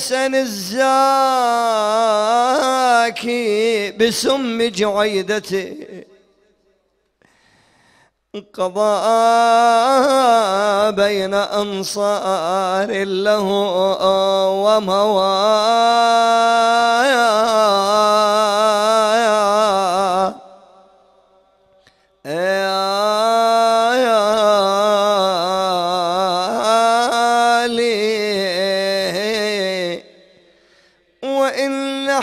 الحسن الزاكي بسم جعيدته قضى بين أنصار له وموال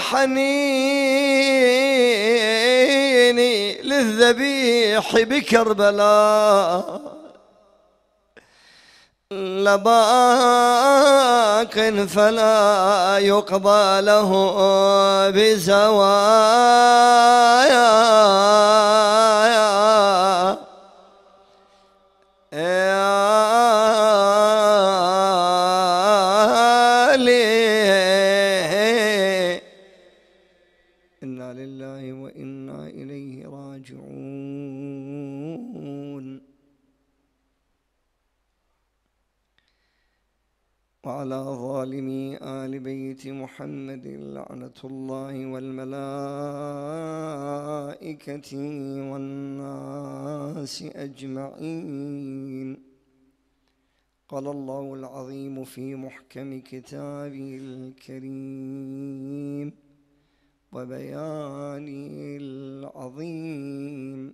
حنيني للذبيح بكربلاء لباق فلا يقبله بزوايا محمد لعنة الله والملائكة والناس أجمعين قال الله العظيم في محكم كتابه الكريم وبيانه العظيم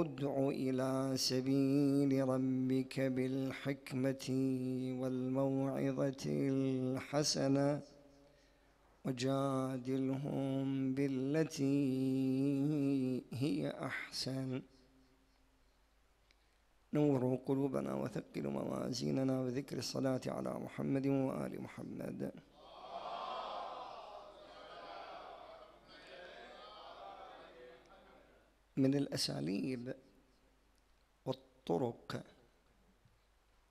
ادع إلى سبيل ربك بالحكمة والموعظة الحسنة وجادلهم بالتي هي أحسن نوروا قلوبنا وثقلوا موازيننا بذكر الصلاة على محمد وآل محمد من الأساليب والطرق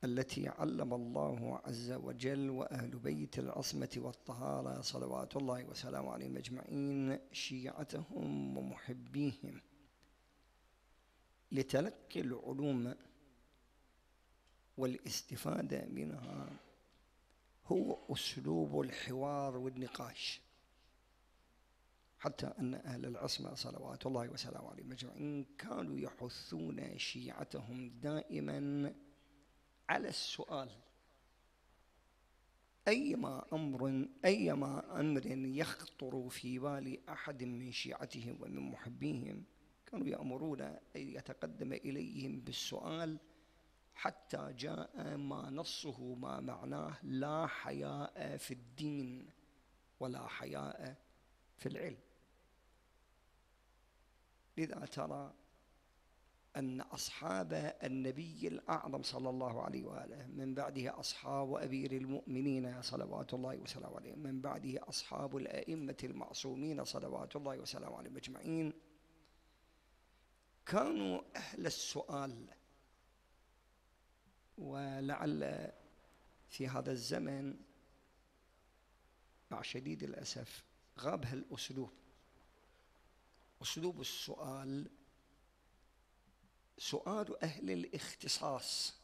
التي علم الله عز وجل وأهل بيت العصمة والطهارة صلوات الله وسلامه عليهم أجمعين شيعتهم ومحبيهم لتلقي العلوم والاستفادة منها هو أسلوب الحوار والنقاش حتى أن أهل العصمة صلوات الله وسلامه عليهم أجمعين كانوا يحثون شيعتهم دائما على السؤال أيما أمر أيما أمر يخطر في بال أحد من شيعتهم ومن محبيهم كانوا يأمرون أن يتقدم إليهم بالسؤال حتى جاء ما نصه ما معناه لا حياء في الدين ولا حياء في العلم لذا ترى أن أصحاب النبي الأعظم صلى الله عليه وآله من بعده أصحاب أبير المؤمنين صلوات الله وسلامه عليهم من بعده أصحاب الأئمة المعصومين صلوات الله وسلامه عليهم أجمعين كانوا أهل السؤال ولعل في هذا الزمن مع شديد الأسف غاب هالأسلوب أسلوب السؤال سؤال أهل الاختصاص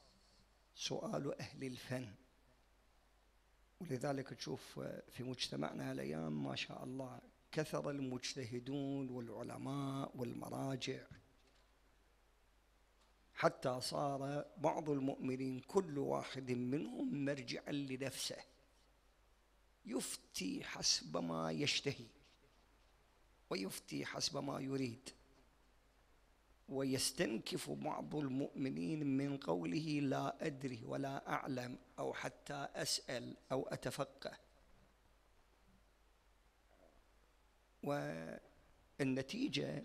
سؤال أهل الفن ولذلك تشوف في مجتمعنا الأيام ما شاء الله كثر المجتهدون والعلماء والمراجع حتى صار بعض المؤمنين كل واحد منهم مرجعا لنفسه يفتي حسب ما يشتهي ويفتي حسب ما يريد ويستنكف بعض المؤمنين من قوله لا ادري ولا اعلم او حتى اسال او اتفقه والنتيجه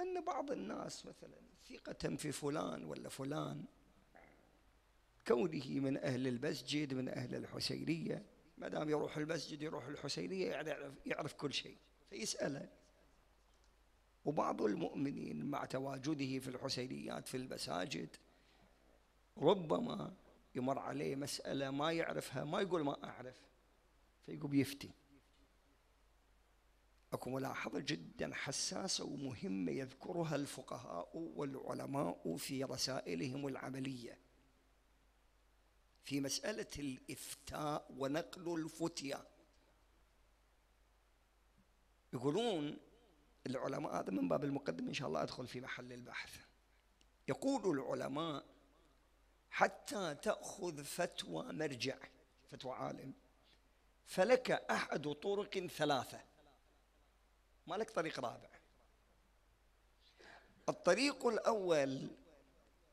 ان بعض الناس مثلا ثقه في فلان ولا فلان كونه من اهل المسجد من اهل الحسينيه ما دام يروح المسجد يروح الحسينيه يعني يعرف يعرف كل شيء فيسأله وبعض المؤمنين مع تواجده في الحسينيات في المساجد ربما يمر عليه مسألة ما يعرفها ما يقول ما أعرف فيقوم يفتي أكو ملاحظة جدا حساسة ومهمة يذكرها الفقهاء والعلماء في رسائلهم العملية في مسألة الإفتاء ونقل الفتيا يقولون العلماء هذا من باب المقدمة إن شاء الله أدخل في محل البحث يقول العلماء حتى تأخذ فتوى مرجع فتوى عالم فلك أحد طرق ثلاثة ما لك طريق رابع الطريق الأول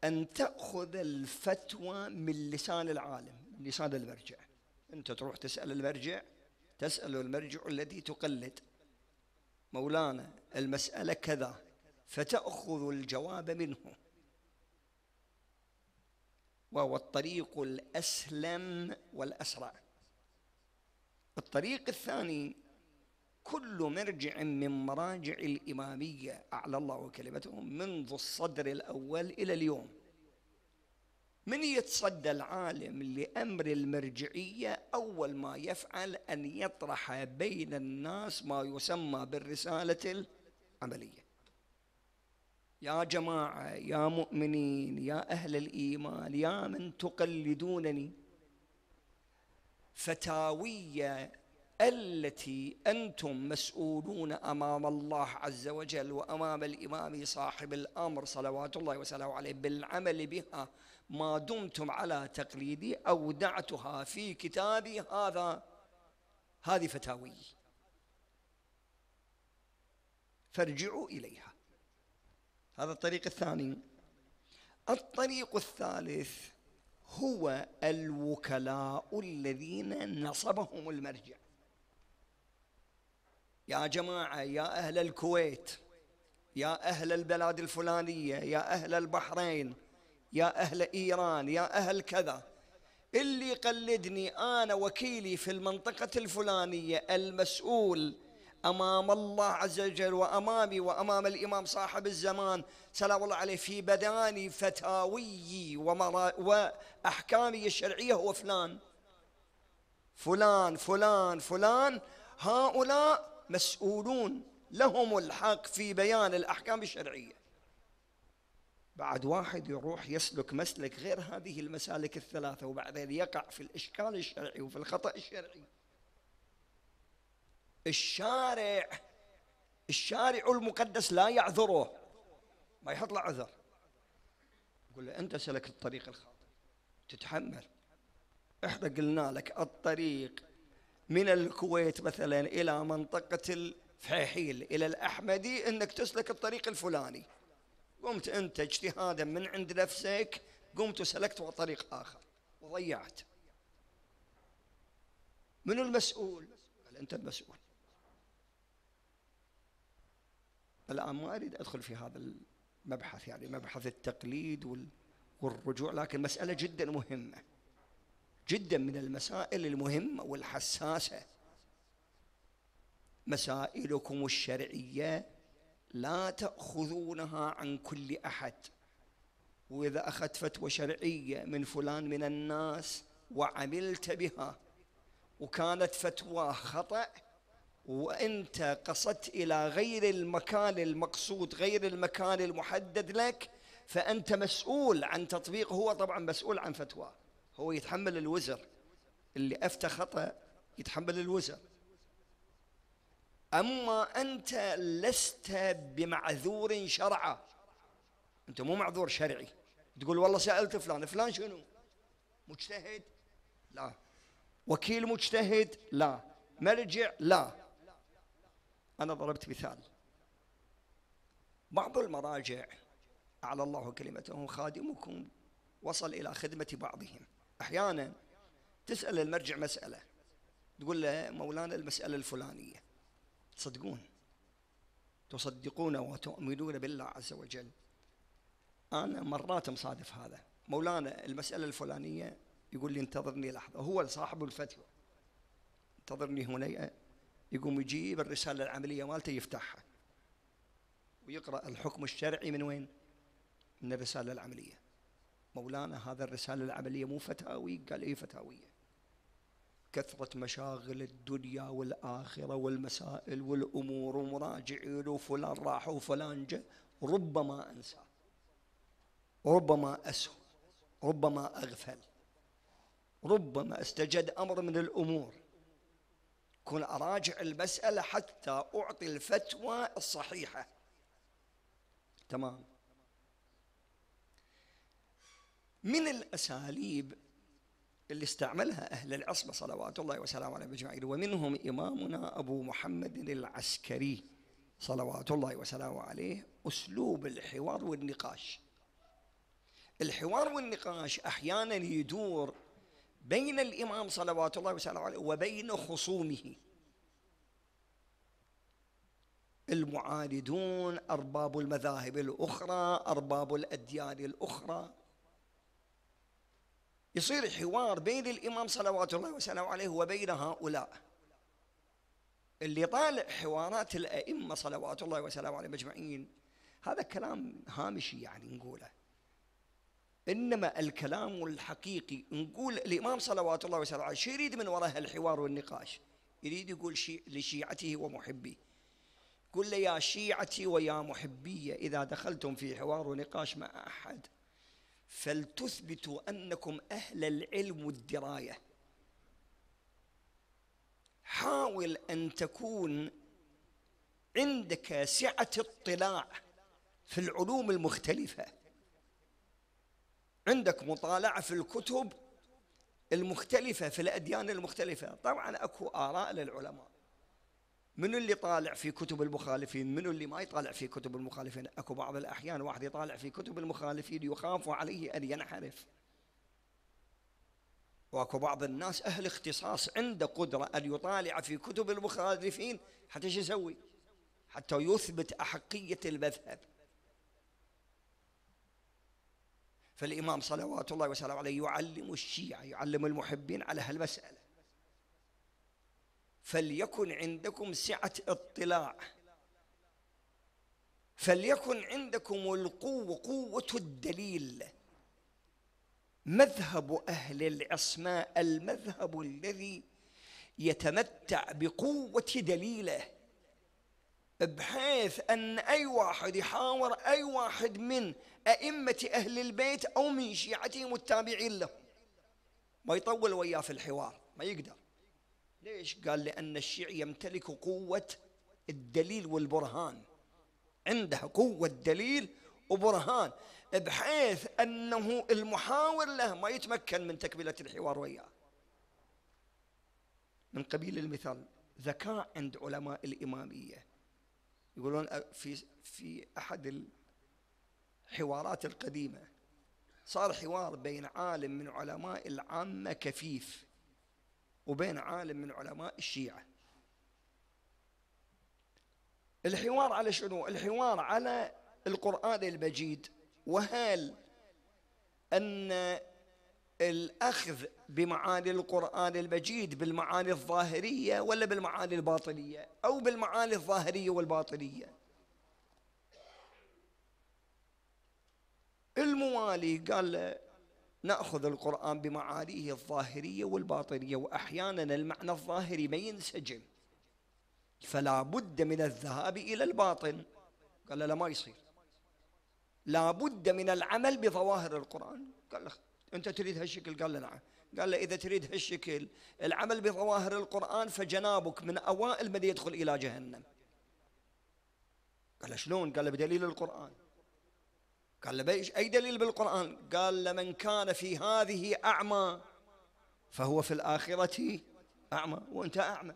أن تأخذ الفتوى من لسان العالم من لسان المرجع أنت تروح تسأل المرجع تسأل المرجع الذي تقلد مولانا المسألة كذا فتأخذ الجواب منه وهو الطريق الأسلم والأسرع الطريق الثاني كل مرجع من مراجع الإمامية أعلى الله وكلمتهم منذ الصدر الأول إلى اليوم من يتصدى العالم لامر المرجعيه اول ما يفعل ان يطرح بين الناس ما يسمى بالرساله العمليه يا جماعه يا مؤمنين يا اهل الايمان يا من تقلدونني فتاويه التي انتم مسؤولون امام الله عز وجل وامام الامام صاحب الامر صلوات الله وسلامه عليه بالعمل بها ما دمتم على تقليدي أودعتها في كتابي هذا هذه فتاوي فارجعوا إليها هذا الطريق الثاني الطريق الثالث هو الوكلاء الذين نصبهم المرجع يا جماعة يا أهل الكويت يا أهل البلاد الفلانية يا أهل البحرين يا أهل إيران يا أهل كذا اللي يقلدني أنا وكيلي في المنطقة الفلانية المسؤول أمام الله عز وجل وأمامي وأمام الإمام صاحب الزمان سلام الله عليه في بداني فتاويي وأحكامي الشرعية هو فلان فلان فلان فلان هؤلاء مسؤولون لهم الحق في بيان الأحكام الشرعية بعد واحد يروح يسلك مسلك غير هذه المسالك الثلاثة وبعدين يقع في الإشكال الشرعي وفي الخطأ الشرعي الشارع الشارع المقدس لا يعذره ما يحط له عذر يقول له أنت سلكت الطريق الخاطئ تتحمل احنا قلنا لك الطريق من الكويت مثلا إلى منطقة الفحيحيل إلى الأحمدي أنك تسلك الطريق الفلاني قمت أنت اجتهادا من عند نفسك قمت وسلكت طريق آخر وضيعت من المسؤول؟ قال أنت المسؤول الآن ما أريد أدخل في هذا المبحث يعني مبحث التقليد والرجوع لكن مسألة جدا مهمة جدا من المسائل المهمة والحساسة مسائلكم الشرعية لا تأخذونها عن كل أحد وإذا أخذت فتوى شرعية من فلان من الناس وعملت بها وكانت فتوى خطأ وأنت قصدت إلى غير المكان المقصود غير المكان المحدد لك فأنت مسؤول عن تطبيق هو طبعا مسؤول عن فتوى هو يتحمل الوزر اللي أفتى خطأ يتحمل الوزر أما أنت لست بمعذور شرعا أنت مو معذور شرعي تقول والله سألت فلان فلان شنو مجتهد لا وكيل مجتهد لا ملجع لا أنا ضربت مثال بعض المراجع أعلى الله كلمتهم خادمكم وصل إلى خدمة بعضهم أحيانا تسأل المرجع مسألة تقول له مولانا المسألة الفلانية تصدقون تصدقون وتؤمنون بالله عز وجل أنا مرات مصادف هذا مولانا المسألة الفلانية يقول لي انتظرني لحظة هو صاحب الفتوى انتظرني هنا يقوم يجيب الرسالة العملية مالته يفتحها ويقرأ الحكم الشرعي من وين؟ من الرسالة العملية مولانا هذا الرسالة العملية مو فتاوي قال اي فتاوية كثرة مشاغل الدنيا والآخرة والمسائل والأمور ومراجعين وفلان راح وفلان جاء ربما أنسى ربما أسهو ربما أغفل ربما استجد أمر من الأمور كن أراجع المسألة حتى أعطي الفتوى الصحيحة تمام من الأساليب اللي استعملها أهل العصمة صلوات الله وسلامه عليهم أجمعين ومنهم إمامنا أبو محمد العسكري صلوات الله وسلامه عليه أسلوب الحوار والنقاش الحوار والنقاش أحيانا يدور بين الإمام صلوات الله وسلامه عليه وبين خصومه المعاندون أرباب المذاهب الأخرى أرباب الأديان الأخرى يصير حوار بين الإمام صلوات الله وسلامه عليه وبين هؤلاء اللي طالع حوارات الأئمة صلوات الله وسلامه عليهم أجمعين هذا كلام هامشي يعني نقوله إنما الكلام الحقيقي نقول الإمام صلوات الله وسلامه عليه شو يريد من وراء الحوار والنقاش يريد يقول شيء لشيعته ومحبيه قل له يا شيعتي ويا محبية إذا دخلتم في حوار ونقاش مع أحد فلتثبتوا انكم اهل العلم والدرايه حاول ان تكون عندك سعه اطلاع في العلوم المختلفه عندك مطالعه في الكتب المختلفه في الاديان المختلفه طبعا اكو اراء للعلماء منو اللي طالع في كتب المخالفين منو اللي ما يطالع في كتب المخالفين اكو بعض الاحيان واحد يطالع في كتب المخالفين يخاف عليه ان ينحرف واكو بعض الناس اهل اختصاص عنده قدره ان يطالع في كتب المخالفين حتى شو يسوي؟ حتى يثبت احقيه المذهب. فالامام صلوات الله وسلامه عليه يعلم الشيعه يعلم المحبين على هالمساله. فليكن عندكم سعة اطلاع فليكن عندكم القوة قوة الدليل مذهب أهل العصماء المذهب الذي يتمتع بقوة دليله بحيث أن أي واحد يحاور أي واحد من أئمة أهل البيت أو من شيعتهم التابعين لهم ما يطول وياه في الحوار ما يقدر ليش؟ قال لأن الشيعي يمتلك قوة الدليل والبرهان عنده قوة دليل وبرهان بحيث أنه المحاور له ما يتمكن من تكملة الحوار وياه من قبيل المثال ذكاء عند علماء الإمامية يقولون في في أحد الحوارات القديمة صار حوار بين عالم من علماء العامة كفيف وبين عالم من علماء الشيعة الحوار على شنو؟ الحوار على القرآن المجيد وهل أن الأخذ بمعاني القرآن المجيد بالمعاني الظاهرية ولا بالمعاني الباطنية أو بالمعاني الظاهرية والباطنية الموالي قال له ناخذ القران بمعانيه الظاهريه والباطنيه واحيانا المعنى الظاهري ما ينسجم فلا بد من الذهاب الى الباطن قال لا ما يصير لا بد من العمل بظواهر القران قال له انت تريد هالشكل قال له نعم قال له اذا تريد هالشكل العمل بظواهر القران فجنابك من اوائل من يدخل الى جهنم قال له شلون قال له بدليل القران قال له بيش أي دليل بالقرآن قال لمن كان في هذه أعمى فهو في الآخرة أعمى وأنت أعمى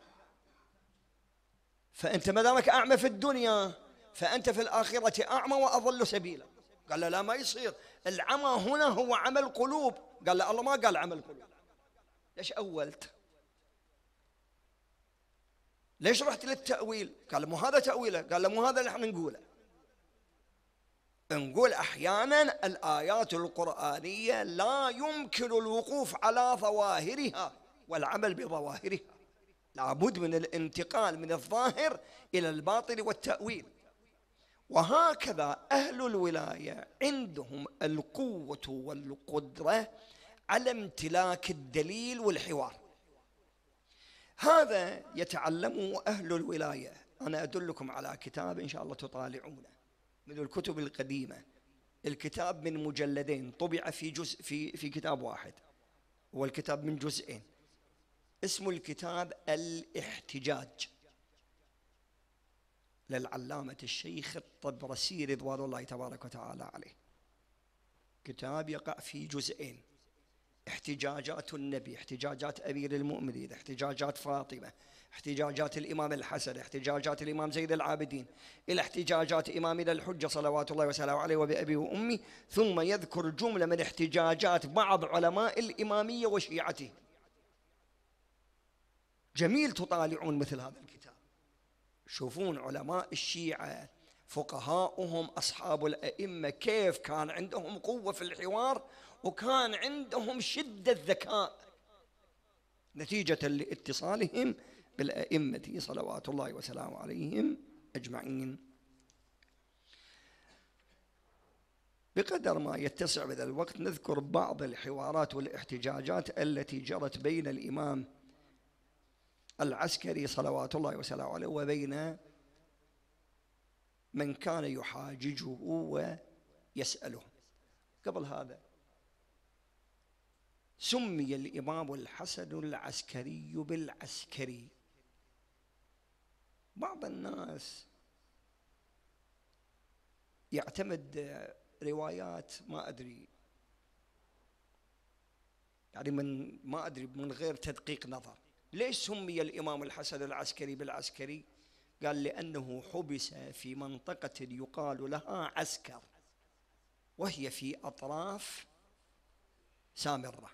فأنت ما دامك أعمى في الدنيا فأنت في الآخرة أعمى وأضل سبيلا قال له لا ما يصير العمى هنا هو عمل قلوب قال له الله ما قال عمل قلوب ليش أولت ليش رحت للتأويل قال مو هذا تأويله قال له مو هذا اللي احنا نقوله نقول احيانا الايات القرانيه لا يمكن الوقوف على ظواهرها والعمل بظواهرها لابد من الانتقال من الظاهر الى الباطل والتاويل وهكذا اهل الولايه عندهم القوه والقدره على امتلاك الدليل والحوار هذا يتعلمه اهل الولايه انا ادلكم على كتاب ان شاء الله تطالعونه من الكتب القديمة الكتاب من مجلدين طبع في جزء في في كتاب واحد والكتاب من جزئين اسم الكتاب الاحتجاج للعلامة الشيخ الطبرسي رضوان الله تبارك وتعالى عليه كتاب يقع في جزئين احتجاجات النبي احتجاجات أمير المؤمنين احتجاجات فاطمة احتجاجات الإمام الحسن احتجاجات الإمام زيد العابدين إلى احتجاجات إمامنا الحجة صلوات الله وسلامه عليه وبأبي وأمي ثم يذكر جملة من احتجاجات بعض علماء الإمامية وشيعته جميل تطالعون مثل هذا الكتاب شوفون علماء الشيعة فقهاؤهم أصحاب الأئمة كيف كان عندهم قوة في الحوار وكان عندهم شدة ذكاء نتيجة لاتصالهم بالأئمة صلوات الله وسلامه عليهم أجمعين بقدر ما يتسع بهذا الوقت نذكر بعض الحوارات والاحتجاجات التي جرت بين الإمام العسكري صلوات الله وسلامه عليه وبين من كان يحاججه ويسأله قبل هذا سمي الإمام الحسن العسكري بالعسكري بعض الناس يعتمد روايات ما أدري يعني من ما أدري من غير تدقيق نظر ليش سمي الإمام الحسن العسكري بالعسكري قال لأنه حبس في منطقة يقال لها عسكر وهي في أطراف سامرة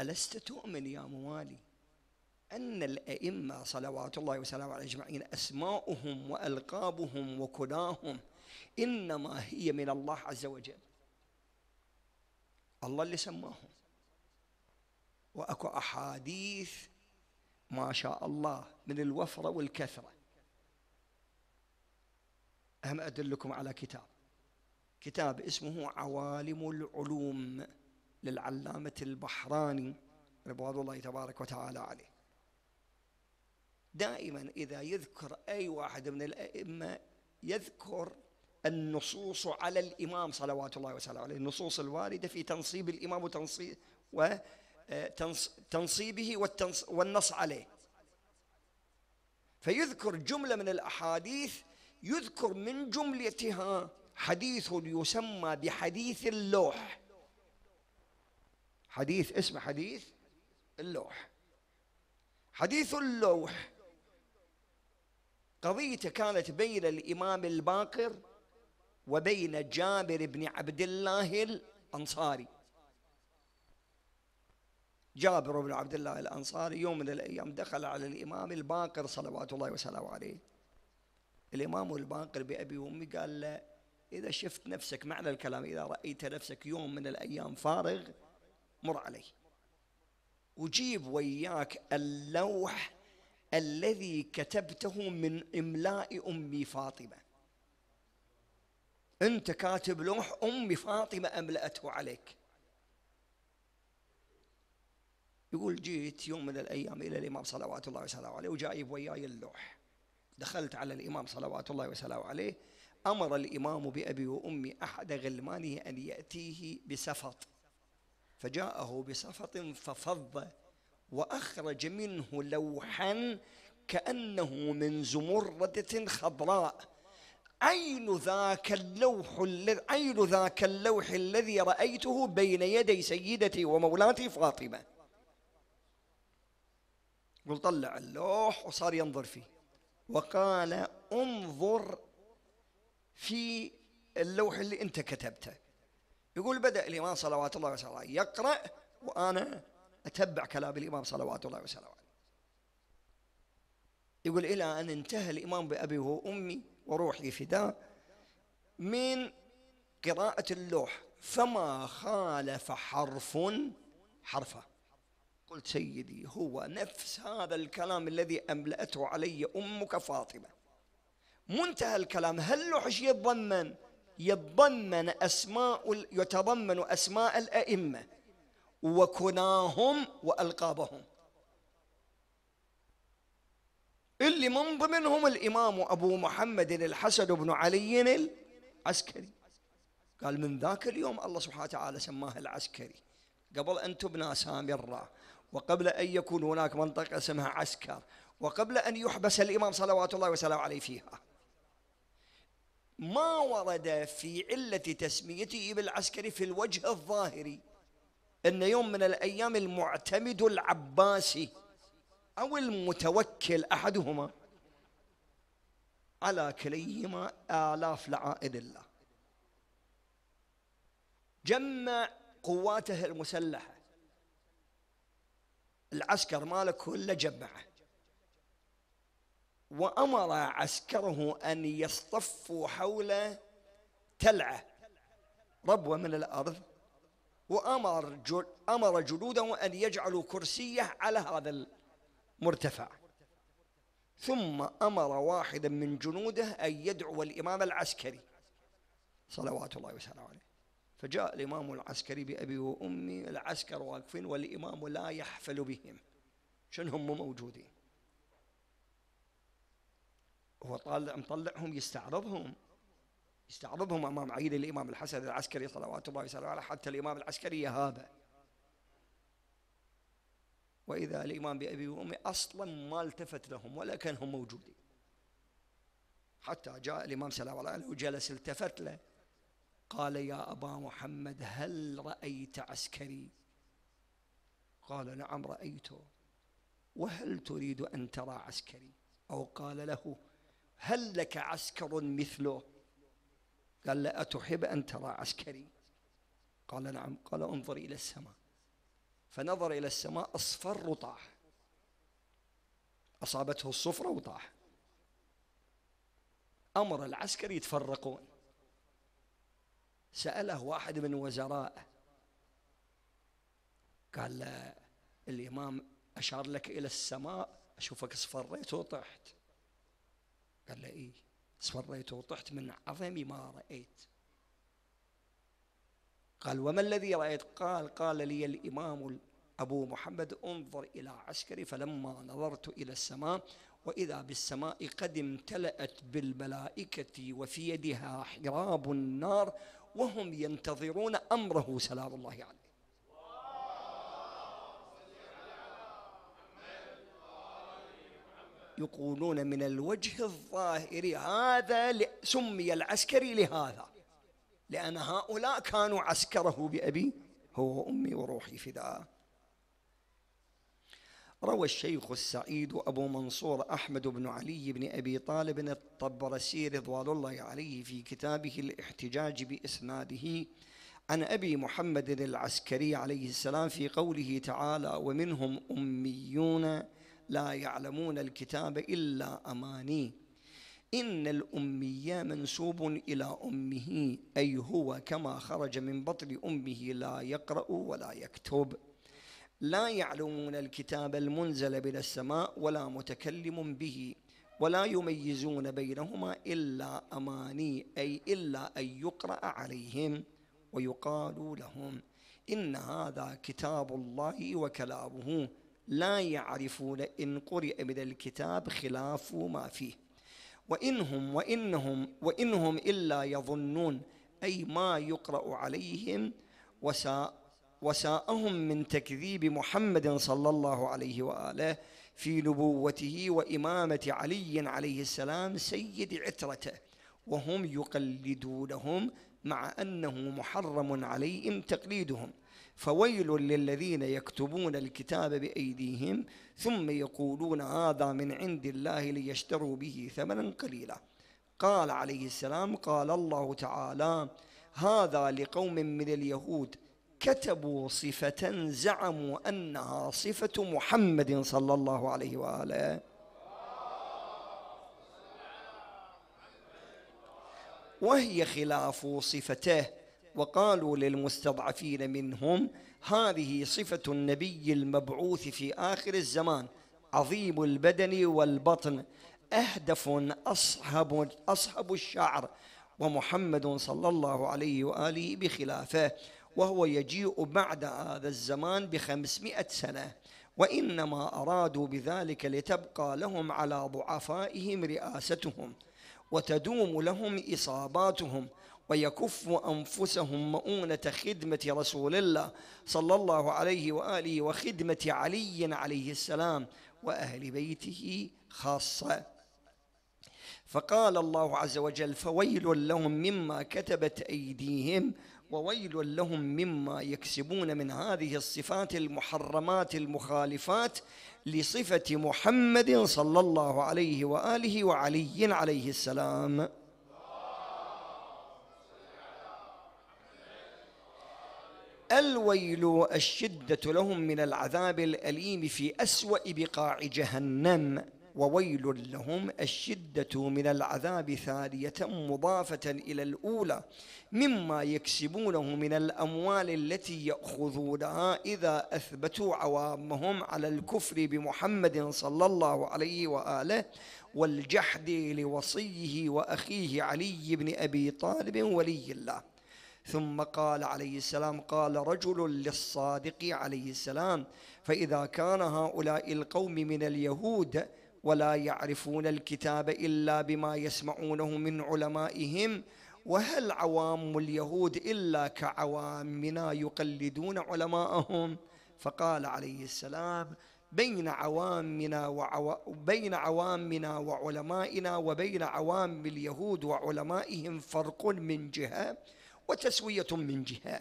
ألست تؤمن يا موالي أن الأئمة صلوات الله وسلامه على أجمعين أسماؤهم وألقابهم وكناهم إنما هي من الله عز وجل الله اللي سماهم وأكو أحاديث ما شاء الله من الوفرة والكثرة أهم أدلكم على كتاب كتاب اسمه عوالم العلوم للعلامة البحراني رضوان الله تبارك وتعالى عليه دائما إذا يذكر أي واحد من الأئمة يذكر النصوص على الإمام صلوات الله وسلامه عليه النصوص الواردة في تنصيب الإمام وتنصيب وتنصيبه آه، والتنص والنص عليه فيذكر جملة من الأحاديث يذكر من جملتها حديث يسمى بحديث اللوح حديث اسمه حديث اللوح حديث اللوح قضيته كانت بين الإمام الباقر وبين جابر بن عبد الله الأنصاري جابر بن عبد الله الأنصاري يوم من الأيام دخل على الإمام الباقر صلوات الله وسلامه عليه الإمام الباقر بأبي وأمي قال له إذا شفت نفسك معنى الكلام إذا رأيت نفسك يوم من الأيام فارغ مر علي وجيب وياك اللوح الذي كتبته من إملاء أمي فاطمة أنت كاتب لوح أمي فاطمة أملأته عليك يقول جيت يوم من الأيام إلى الإمام صلوات الله وسلامه عليه وجايب وياي اللوح دخلت على الإمام صلوات الله وسلامه عليه أمر الإمام بأبي وأمي أحد غلمانه أن يأتيه بسفط فجاءه بسفط ففض وأخرج منه لوحا كأنه من زمردة خضراء عين ذاك اللوح عين ذاك اللوح الذي رأيته بين يدي سيدتي ومولاتي فاطمة قل طلع اللوح وصار ينظر فيه وقال انظر في اللوح اللي انت كتبته يقول بدأ الإمام صلوات الله وسلامه يقرأ وأنا أتبع كلام الإمام صلوات الله وسلامه يقول إلى أن انتهى الإمام بأبي وأمي وروحي فداء من قراءة اللوح فما خالف حرف حرفه قلت سيدي هو نفس هذا الكلام الذي أملأته علي أمك فاطمة منتهى الكلام هل لوحش يتضمن يتضمن أسماء يتضمن أسماء الأئمة وكناهم وألقابهم اللي من ضمنهم الإمام أبو محمد الحسن بن علي العسكري قال من ذاك اليوم الله سبحانه وتعالى سماه العسكري قبل أن تبنى سامرة وقبل أن يكون هناك منطقة اسمها عسكر وقبل أن يحبس الإمام صلوات الله وسلامه عليه فيها ما ورد في علة تسميته بالعسكري في الوجه الظاهري أن يوم من الأيام المعتمد العباسي أو المتوكل أحدهما على كليهما آلاف لعائد الله جمع قواته المسلحة العسكر ماله كله جمعه وأمر عسكره أن يصطفوا حول تلعة ربوة من الأرض وأمر جل أمر جنوده أن يجعلوا كرسيه على هذا المرتفع ثم أمر واحدا من جنوده أن يدعو الإمام العسكري صلوات الله وسلامه عليه فجاء الإمام العسكري بأبي وأمي العسكر واقفين والإمام لا يحفل بهم شن هم موجودين هو طالع مطلعهم يستعرضهم يستعرضهم أمام عيد الإمام الحسن العسكري صلوات الله وسلامه عليه حتى الإمام العسكري يهابه وإذا الإمام بأبي وأمي أصلا ما التفت لهم ولا كانهم موجودين حتى جاء الإمام سلام الله عليه وجلس التفت له قال يا أبا محمد هل رأيت عسكري قال نعم رأيته وهل تريد أن ترى عسكري أو قال له هل لك عسكر مثله قال له أتحب أن ترى عسكري قال نعم قال انظر إلى السماء فنظر إلى السماء أصفر وطاح أصابته الصفرة وطاح أمر العسكر يتفرقون سأله واحد من وزرائه قال له الإمام أشار لك إلى السماء أشوفك صفريت وطحت قال له إيه صريت وطحت من عظم ما رأيت قال وما الذي رأيت قال قال لي الإمام أبو محمد انظر إلى عسكري فلما نظرت إلى السماء وإذا بالسماء قد امتلأت بالملائكة وفي يدها حراب النار وهم ينتظرون أمره سلام الله عليه يقولون من الوجه الظاهري هذا سمي العسكري لهذا لأن هؤلاء كانوا عسكره بأبي هو وأمي وروحي فداء روى الشيخ السعيد أبو منصور أحمد بن علي بن أبي طالب الطبرسي رضوان الله عليه في كتابه الاحتجاج بإسناده عن أبي محمد العسكري عليه السلام في قوله تعالى ومنهم أميون لا يعلمون الكتاب إلا أماني إن الأمية منسوب إلى أمه أي هو كما خرج من بطن أمه لا يقرأ ولا يكتب لا يعلمون الكتاب المنزل من السماء ولا متكلم به ولا يميزون بينهما إلا أماني أي إلا أن يقرأ عليهم ويقال لهم إن هذا كتاب الله وكلامه لا يعرفون إن قرئ من الكتاب خلاف ما فيه وإنهم وإنهم وإنهم إلا يظنون أي ما يقرأ عليهم وساء وساءهم من تكذيب محمد صلى الله عليه وآله في نبوته وإمامة علي عليه السلام سيد عترته وهم يقلدونهم مع أنه محرم عليهم تقليدهم فويل للذين يكتبون الكتاب بأيديهم ثم يقولون هذا من عند الله ليشتروا به ثمنا قليلا قال عليه السلام قال الله تعالى هذا لقوم من اليهود كتبوا صفة زعموا أنها صفة محمد صلى الله عليه وآله وهي خلاف صفته وقالوا للمستضعفين منهم هذه صفة النبي المبعوث في آخر الزمان عظيم البدن والبطن أهدف أصحب, أصحب الشعر ومحمد صلى الله عليه وآله بخلافه وهو يجيء بعد هذا الزمان بخمسمائة سنة وإنما أرادوا بذلك لتبقى لهم على ضعفائهم رئاستهم وتدوم لهم إصاباتهم ويكفوا أنفسهم مؤونة خدمة رسول الله صلى الله عليه وآله وخدمة علي عليه السلام وأهل بيته خاصة فقال الله عز وجل فويل لهم مما كتبت أيديهم وويل لهم مما يكسبون من هذه الصفات المحرمات المخالفات لصفة محمد صلى الله عليه وآله وعلي عليه السلام الويل الشدة لهم من العذاب الأليم في أسوأ بقاع جهنم وويل لهم الشدة من العذاب ثانية مضافة إلى الأولى مما يكسبونه من الأموال التي يأخذونها إذا أثبتوا عوامهم على الكفر بمحمد صلى الله عليه وآله والجحد لوصيه وأخيه علي بن أبي طالب ولي الله ثم قال عليه السلام قال رجل للصادق عليه السلام فإذا كان هؤلاء القوم من اليهود ولا يعرفون الكتاب إلا بما يسمعونه من علمائهم وهل عوام اليهود إلا كعوامنا يقلدون علماءهم فقال عليه السلام بين عوامنا وعو... بين عوامنا وعلمائنا وبين عوام اليهود وعلمائهم فرق من جهة وتسوية من جهة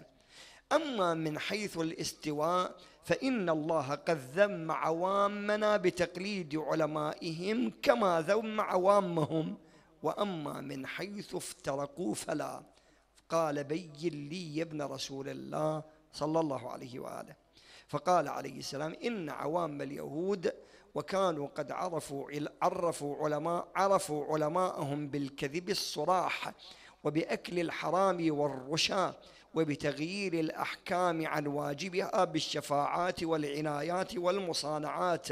أما من حيث الاستواء فإن الله قد ذم عوامنا بتقليد علمائهم كما ذم عوامهم وأما من حيث افترقوا فلا قال بين لي يا ابن رسول الله صلى الله عليه وآله فقال عليه السلام إن عوام اليهود وكانوا قد عرفوا عرفوا علماء عرفوا علماءهم بالكذب الصراح وبأكل الحرام والرشا وبتغيير الأحكام عن واجبها بالشفاعات والعنايات والمصانعات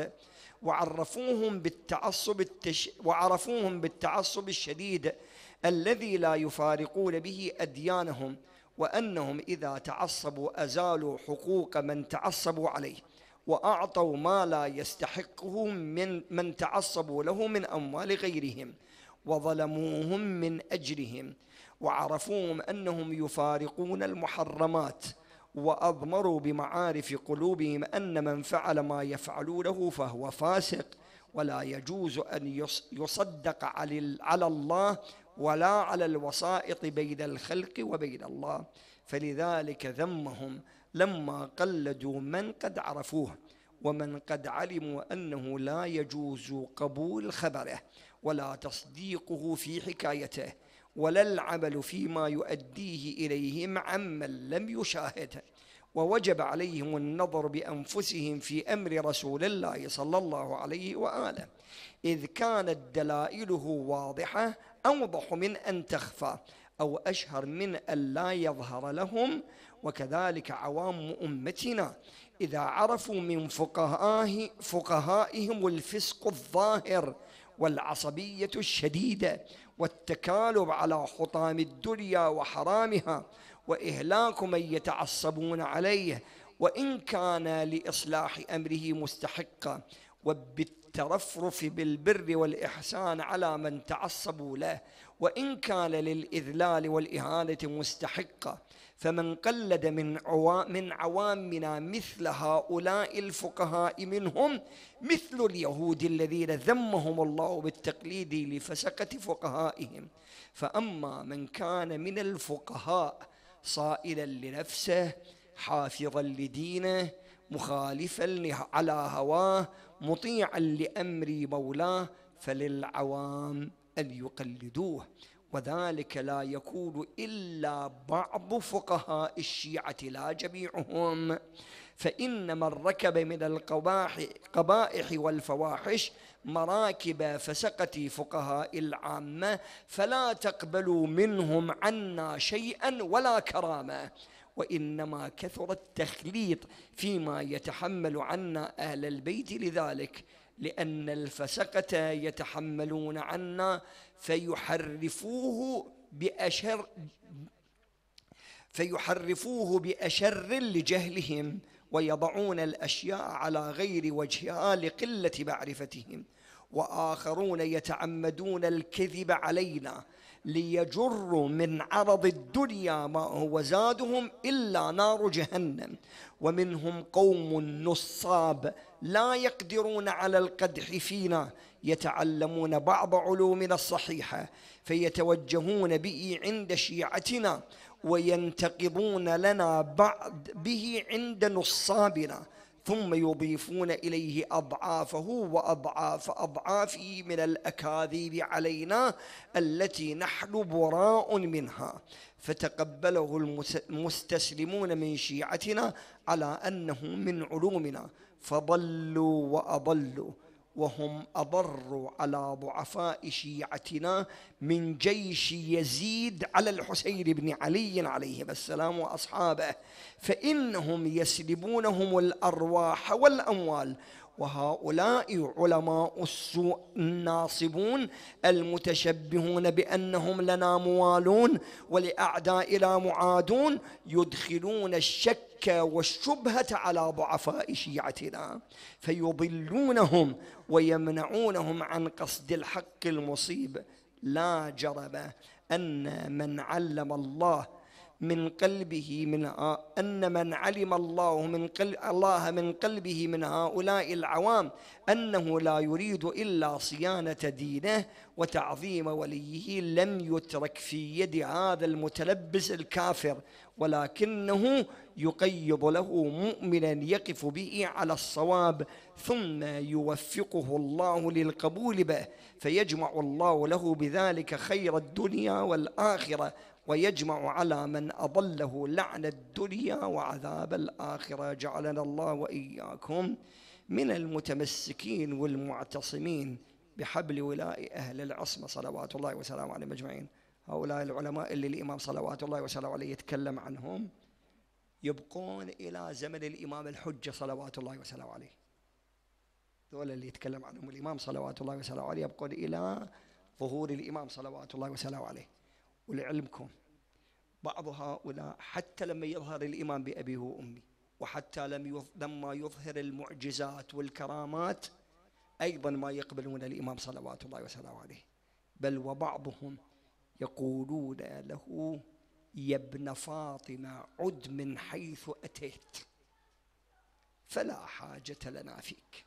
وعرفوهم بالتعصب التش... وعرفوهم بالتعصب الشديد الذي لا يفارقون به أديانهم وأنهم إذا تعصبوا أزالوا حقوق من تعصبوا عليه وأعطوا ما لا يستحقه من من تعصبوا له من أموال غيرهم وظلموهم من أجرهم وعرفوهم أنهم يفارقون المحرمات وأضمروا بمعارف قلوبهم أن من فعل ما يفعلونه فهو فاسق ولا يجوز أن يصدق على الله ولا على الوسائط بين الخلق وبين الله فلذلك ذمهم لما قلدوا من قد عرفوه ومن قد علموا أنه لا يجوز قبول خبره ولا تصديقه في حكايته ولا العمل فيما يؤديه إليهم عمن لم يشاهده ووجب عليهم النظر بأنفسهم في أمر رسول الله صلى الله عليه وآله إذ كانت دلائله واضحة أوضح من أن تخفى أو أشهر من أن لا يظهر لهم وكذلك عوام أمتنا إذا عرفوا من فقهائه فقهائهم الفسق الظاهر والعصبية الشديدة والتكالب على حطام الدنيا وحرامها وإهلاك من يتعصبون عليه وإن كان لإصلاح أمره مستحقا وبالترفرف بالبر والإحسان على من تعصبوا له وإن كان للإذلال والإهانة مستحقة فمن قلد من من عوامنا مثل هؤلاء الفقهاء منهم مثل اليهود الذين ذمهم الله بالتقليد لفسقة فقهائهم فأما من كان من الفقهاء صائلا لنفسه حافظا لدينه مخالفا على هواه مطيعا لأمر مولاه فللعوام أن يقلدوه وذلك لا يكون إلا بعض فقهاء الشيعة لا جميعهم فإن من ركب من القبائح والفواحش مراكب فسقة فقهاء العامة فلا تقبلوا منهم عنا شيئا ولا كرامة وإنما كثر التخليط فيما يتحمل عنا أهل البيت لذلك لأن الفسقة يتحملون عنا فيحرفوه بأشر فيحرفوه بأشر لجهلهم ويضعون الأشياء على غير وجهها لقلة معرفتهم وآخرون يتعمدون الكذب علينا ليجروا من عرض الدنيا ما هو زادهم إلا نار جهنم ومنهم قوم نصاب لا يقدرون على القدح فينا يتعلمون بعض علومنا الصحيحه فيتوجهون به عند شيعتنا وينتقضون لنا بعض به عند نصابنا ثم يضيفون اليه اضعافه واضعاف اضعافه من الاكاذيب علينا التي نحن براء منها فتقبله المستسلمون من شيعتنا على انه من علومنا فضلوا واضلوا وهم اضروا على ضعفاء شيعتنا من جيش يزيد على الحسين بن علي عليه السلام واصحابه فانهم يسلبونهم الارواح والاموال وهؤلاء علماء السوء الناصبون المتشبهون بانهم لنا موالون ولاعدائنا معادون يدخلون الشك والشبهه على ضعفاء شيعتنا فيضلونهم ويمنعونهم عن قصد الحق المصيب لا جرم ان من علم الله من قلبه من ها أن من علم الله من قلب الله من قلبه من هؤلاء العوام أنه لا يريد إلا صيانة دينه وتعظيم وليه لم يترك في يد هذا المتلبس الكافر ولكنه يقيض له مؤمنا يقف به على الصواب ثم يوفقه الله للقبول به فيجمع الله له بذلك خير الدنيا والآخرة ويجمع على من أضله لعن الدنيا وعذاب الآخرة جعلنا الله وإياكم من المتمسكين والمعتصمين بحبل ولاء أهل العصمة صلوات الله وسلامه عليهم أجمعين هؤلاء العلماء اللي الإمام صلوات الله وسلامه عليه يتكلم عنهم يبقون إلى زمن الإمام الحجة صلوات الله وسلامه عليه ذولا اللي يتكلم عنهم الإمام صلوات الله وسلامه عليه يبقون إلى ظهور الإمام صلوات الله وسلامه عليه ولعلمكم بعض هؤلاء حتى لما يظهر الإيمان بأبيه وأمي وحتى لم لما يظهر المعجزات والكرامات أيضا ما يقبلون الإمام صلوات الله وسلامه عليه بل وبعضهم يقولون له يا ابن فاطمة عد من حيث أتيت فلا حاجة لنا فيك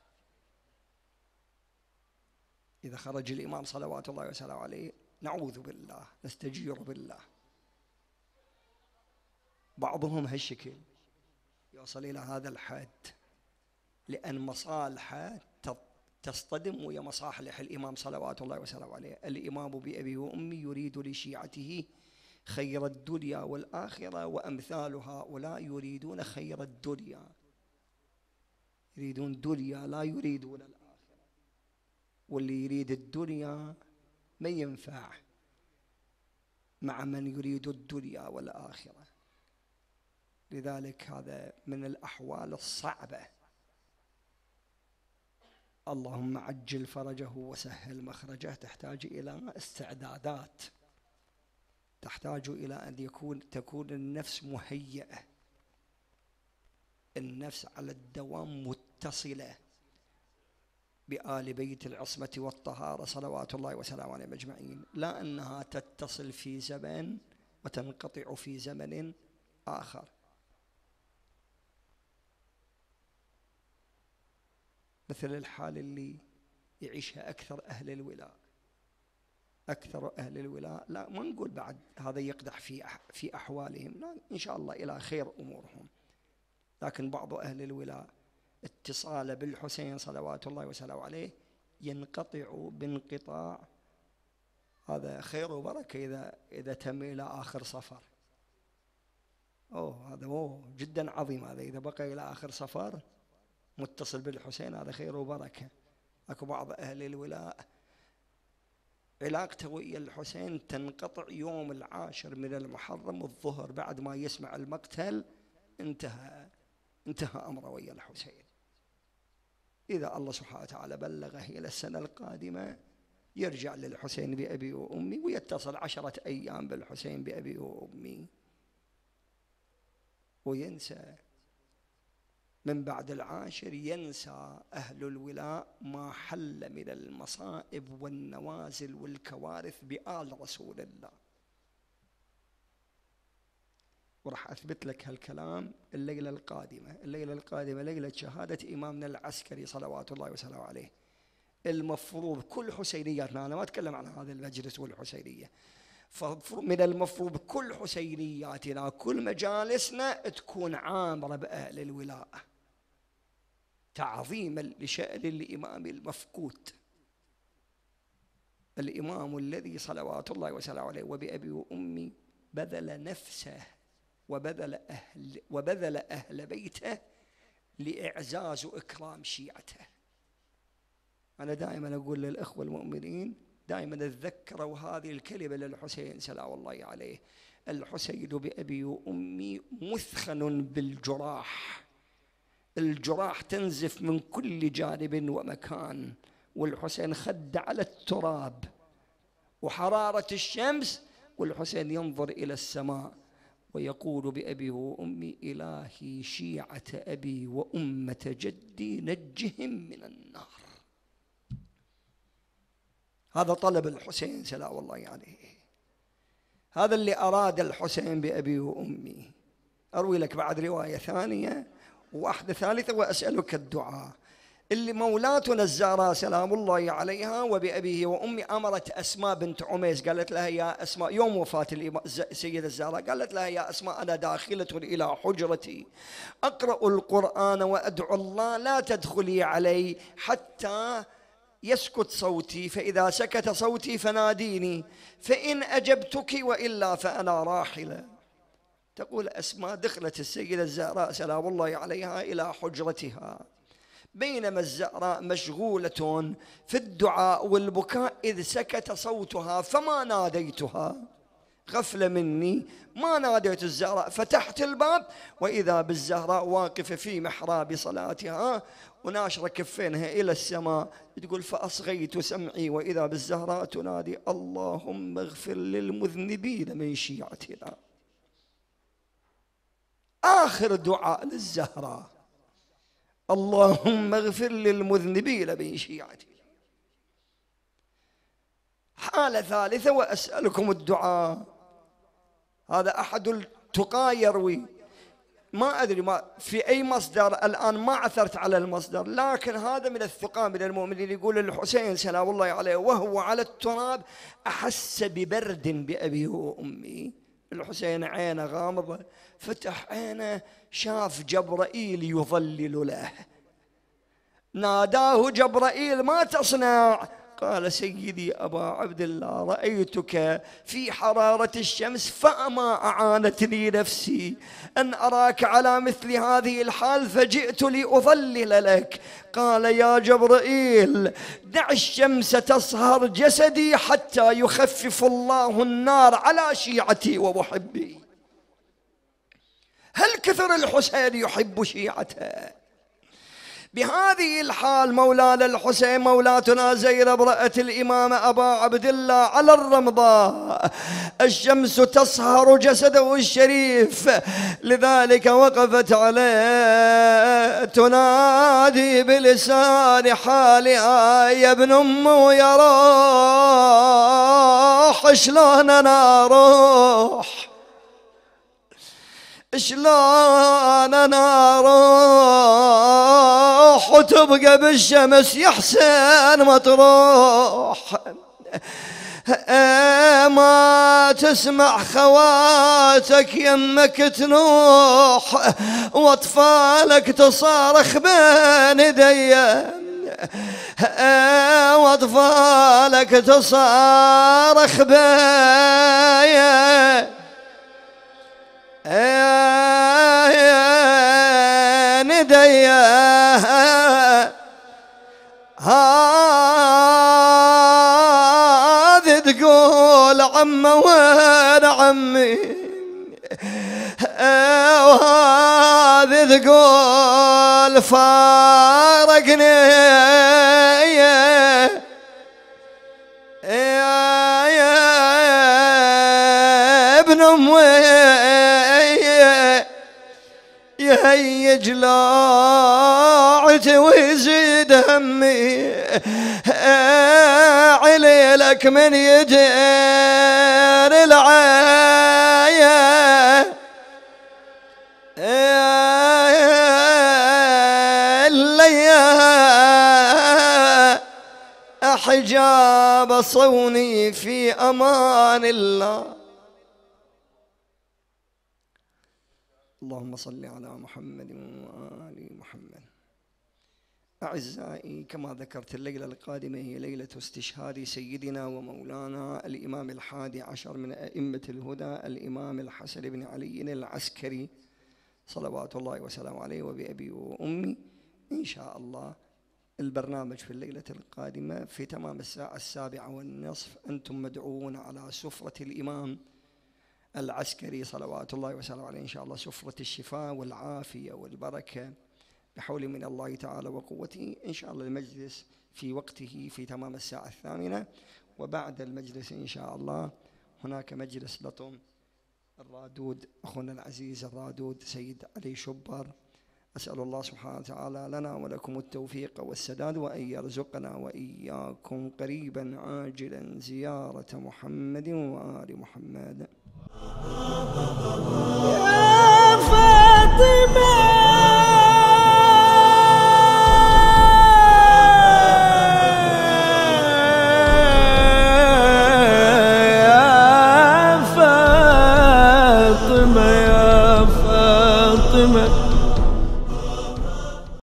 إذا خرج الإمام صلوات الله وسلامه عليه نعوذ بالله نستجير بالله بعضهم هالشكل يوصل إلى هذا الحد لأن مصالحه تصطدم ويا مصالح الإمام صلوات الله وسلامه عليه الإمام بأبي وأمي يريد لشيعته خير الدنيا والآخرة وأمثال هؤلاء يريدون خير الدنيا يريدون دنيا لا يريدون الآخرة واللي يريد الدنيا ما ينفع مع من يريد الدنيا والآخرة لذلك هذا من الأحوال الصعبة اللهم عجل فرجه وسهل مخرجه تحتاج إلى استعدادات تحتاج إلى أن يكون تكون النفس مهيئة النفس على الدوام متصلة بآل بيت العصمة والطهارة صلوات الله وسلامه عليهم أجمعين لا أنها تتصل في زمن وتنقطع في زمن آخر مثل الحال اللي يعيشها أكثر أهل الولاء أكثر أهل الولاء لا ما نقول بعد هذا يقدح في في أحوالهم لا إن شاء الله إلى خير أمورهم لكن بعض أهل الولاء اتصاله بالحسين صلوات الله وسلامه عليه ينقطع بانقطاع هذا خير وبركة إذا إذا تم إلى آخر صفر أوه هذا مو جدا عظيم هذا إذا بقى إلى آخر صفر متصل بالحسين هذا خير وبركة أكو بعض أهل الولاء علاقته ويا الحسين تنقطع يوم العاشر من المحرم الظهر بعد ما يسمع المقتل انتهى انتهى أمره ويا الحسين إذا الله سبحانه وتعالى بلغه إلى السنة القادمة يرجع للحسين بأبي وأمي ويتصل عشرة أيام بالحسين بأبي وأمي وينسى من بعد العاشر ينسى أهل الولاء ما حل من المصائب والنوازل والكوارث بآل رسول الله وراح أثبت لك هالكلام الليلة القادمة الليلة القادمة ليلة شهادة إمامنا العسكري صلوات الله وسلامه عليه المفروض كل حسينياتنا أنا ما أتكلم عن هذا المجلس والحسينية من المفروض كل حسينياتنا كل مجالسنا تكون عامرة بأهل الولاءة تعظيما لشأن الإمام المفقود الإمام الذي صلوات الله وسلامه عليه وبأبي وأمي بذل نفسه وبذل أهل, وبذل أهل بيته لإعزاز وإكرام شيعته أنا دائما أقول للأخوة المؤمنين دائما اتذكروا هذه الكلمة للحسين سلام الله عليه الحسين بأبي وأمي مثخن بالجراح الجراح تنزف من كل جانب ومكان والحسين خد على التراب وحرارة الشمس والحسين ينظر إلى السماء ويقول بأبي وأمي إلهي شيعة أبي وأمة جدي نجهم من النار هذا طلب الحسين سلام الله عليه يعني. هذا اللي أراد الحسين بأبي وأمي أروي لك بعد رواية ثانية واحدة ثالثة وأسألك الدعاء اللي مولاتنا الزهراء سلام الله عليها وبأبيه وأمي أمرت أسماء بنت عميس قالت لها يا أسماء يوم وفاة السيدة الزهراء قالت لها يا أسماء أنا داخلة إلى حجرتي أقرأ القرآن وأدعو الله لا تدخلي علي حتى يسكت صوتي فإذا سكت صوتي فناديني فإن أجبتك وإلا فأنا راحلة تقول أسماء دخلت السيدة الزهراء سلام الله عليها إلى حجرتها بينما الزهراء مشغولة في الدعاء والبكاء إذ سكت صوتها فما ناديتها غفلة مني ما ناديت الزهراء فتحت الباب وإذا بالزهراء واقفة في محراب صلاتها وناشرة كفينها إلى السماء تقول فأصغيت سمعي وإذا بالزهراء تنادي اللهم اغفر للمذنبين من شيعتنا آخر دعاء للزهراء اللهم اغفر للمذنبين من شيعتي حالة ثالثة وأسألكم الدعاء هذا أحد التقى يروي ما أدري ما في أي مصدر الآن ما عثرت على المصدر لكن هذا من الثقة من المؤمنين يقول الحسين سلام الله عليه وهو على التراب أحس ببرد بأبي وأمي الحسين عينه غامضة فتح عينه شاف جبرائيل يظلل له ناداه جبرائيل ما تصنع قال سيدي أبا عبد الله رأيتك في حرارة الشمس فأما أعانتني نفسي أن أراك على مثل هذه الحال فجئت لأظلل لك قال يا جبرائيل دع الشمس تصهر جسدي حتى يخفف الله النار على شيعتي ومحبي هل كثر الحسين يحب شيعته بهذه الحال مولانا الحسين مولاتنا زينب امرأة الإمام أبا عبد الله على الرمضاء الشمس تصهر جسده الشريف لذلك وقفت عليه تنادي بلسان حالها يا ابن أم يا روح شلون أنا أروح شلون انا اروح وتبقى بالشمس يا حسين ما تروح إيه، ما تسمع خواتك يمك تنوح واطفالك تصارخ بين ايديا إيه، واطفالك تصارخ بين نديها هذه تقول عمه وين عمي وهذه تقول فارقني تهيج لاعتي ويزيد همي علي لك من يدير العايه احجاب صوني في امان الله اللهم صل على محمد وآل محمد أعزائي كما ذكرت الليلة القادمة هي ليلة استشهاد سيدنا ومولانا الإمام الحادي عشر من أئمة الهدى الإمام الحسن بن علي العسكري صلوات الله وسلامه عليه وبأبي وأمي إن شاء الله البرنامج في الليلة القادمة في تمام الساعة السابعة والنصف أنتم مدعوون على سفرة الإمام العسكري صلوات الله وسلامه عليه إن شاء الله سفرة الشفاء والعافية والبركة بحول من الله تعالى وقوته إن شاء الله المجلس في وقته في تمام الساعة الثامنة وبعد المجلس إن شاء الله هناك مجلس لطم الرادود أخونا العزيز الرادود سيد علي شبر أسأل الله سبحانه وتعالى لنا ولكم التوفيق والسداد وأن يرزقنا وإياكم قريبا عاجلا زيارة محمد وآل محمد Yeah!